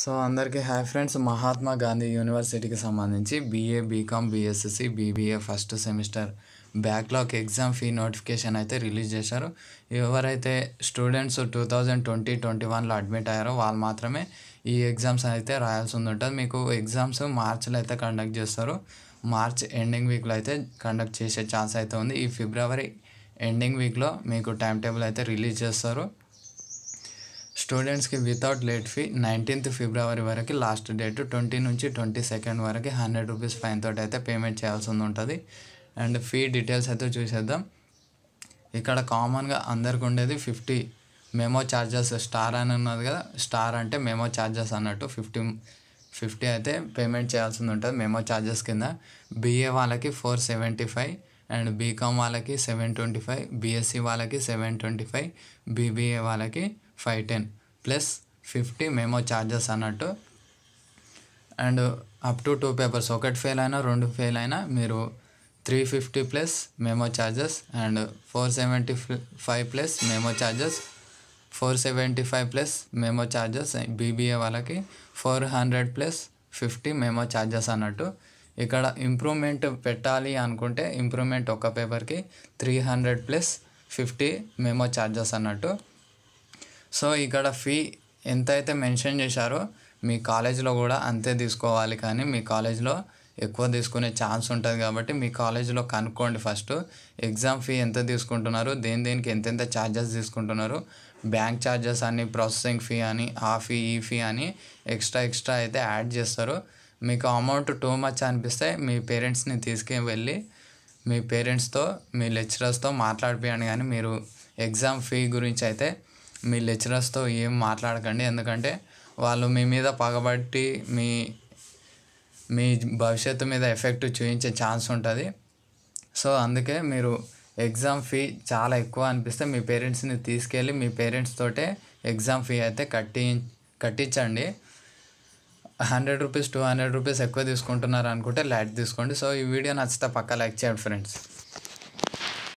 so అందరికీ hi friends Mahatma Gandhi యూనివర్సిటీకి సంబంధించి BA BCom BSc BBA first semester backlog exam fee notification అయితే release చేశారు ఎవరైతే students two thousand twenty twenty వన్లో అడ్మిట్ అయ్యారో వాళ్ళు మాత్రమే ఈ ఎగ్జామ్స్ అయితే రాయాల్సి ఉంటుంది మీకు ఎగ్జామ్స్ మార్చిలో అయితే కండక్ట్ చేస్తారు మార్చ్ ఎండింగ్ వీక్లో అయితే కండక్ట్ చేసే ఛాన్స్ అయితే ఉంది ఈ ఫిబ్రవరి ఎండింగ్ వీక్లో మీకు టైం టేబుల్ అయితే రిలీజ్ చేస్తారు స్టూడెంట్స్కి without late fee nineteenth February వరకు లాస్ట్ డేట్ ట్వంటీ నుంచి ట్వంటీ సెకండ్ వరకు హండ్రెడ్ రూపీస్ ఫైన్ తోటి అయితే పేమెంట్ చేయాల్సి ఉంటుంది అండ్ ఫీ డీటెయిల్స్ అయితే చూసేద్దాం ఇక్కడ కామన్గా అందరికి ఉండేది ఫిఫ్టీ మెమో ఛార్జెస్ స్టార్ అని ఉన్నది కదా స్టార్ అంటే మెమో ఛార్జెస్ అన్నట్టు ఫిఫ్టీ ఫిఫ్టీ అయితే పేమెంట్ చేయాల్సి ఉంటుంది మెమో ఛార్జెస్ కింద బీఏ వాళ్ళకి four seventy five and BCom వాళ్ళకి సెవెన్ ట్వంటీ ఫైవ్ బీఎస్సీ వాళ్ళకి సెవెన్ ట్వంటీ ఫైవ్ బీబీఏ వాళ్ళకి five ten plus fifty memo charges అన్నట్టు and up to two papers ఒకటి ఫెయిల్ అయినా రెండు ఫెయిల్ అయినా మీరు three fifty plus memo charges and four seventy five plus memo charges four seventy five plus memo charges BBA వాళ్ళకి four hundred plus fifty memo charges అన్నట్టు ఇక్కడ improvement పెట్టాలి అనుకుంటే ఇంప్రూవ్మెంట్ ఒక పేపర్కి three hundred plus fifty memo charges అన్నట్టు so ఇక్కడ fee ఎంత అయితే మెన్షన్ చేశారో మీ కాలేజ్లో కూడా అంతే తీసుకోవాలి కానీ మీ కాలేజ్లో ఎక్కువ తీసుకునే ఛాన్స్ ఉంటుంది కాబట్టి మీ కాలేజీలో కనుక్కోండి ఫస్ట్ ఎగ్జామ్ ఫీ ఎంత తీసుకుంటున్నారు దేని దేనికి ఎంతెంత ఛార్జెస్ తీసుకుంటున్నారు బ్యాంక్ ఛార్జెస్ అని ప్రాసెసింగ్ ఫీ అని ఆ ఫీ ఈ ఫీ అని ఎక్స్ట్రా ఎక్స్ట్రా అయితే యాడ్ చేస్తారు మీకు అమౌంట్ టూ మచ్ అనిపిస్తే మీ పేరెంట్స్ని తీసుకు వెళ్ళి మీ పేరెంట్స్తో మీ లెక్చరర్స్తో మాట్లాడిపోయాను కానీ మీరు ఎగ్జామ్ ఫీ గురించి అయితే మీ లెక్చరర్స్తో ఏం మాట్లాడకండి ఎందుకంటే వాళ్ళు మీ మీద పగబట్టి మీ మీ భవిష్యత్తు మీద ఎఫెక్ట్ చూపించే ఛాన్స్ ఉంటుంది సో అందుకే మీరు ఎగ్జామ్ ఫీ చాలా ఎక్కువ అనిపిస్తే మీ పేరెంట్స్ని తీసుకెళ్ళి మీ పేరెంట్స్ తోటే ఎగ్జామ్ ఫీ అయితే కట్టి కట్టించండి hundred rupees two hundred rupees ఎక్కువ తీసుకుంటున్నారు అనుకుంటే లైట్ తీసుకోండి సో ఈ వీడియో నచ్చితే పక్కా లైక్ చేయండి ఫ్రెండ్స్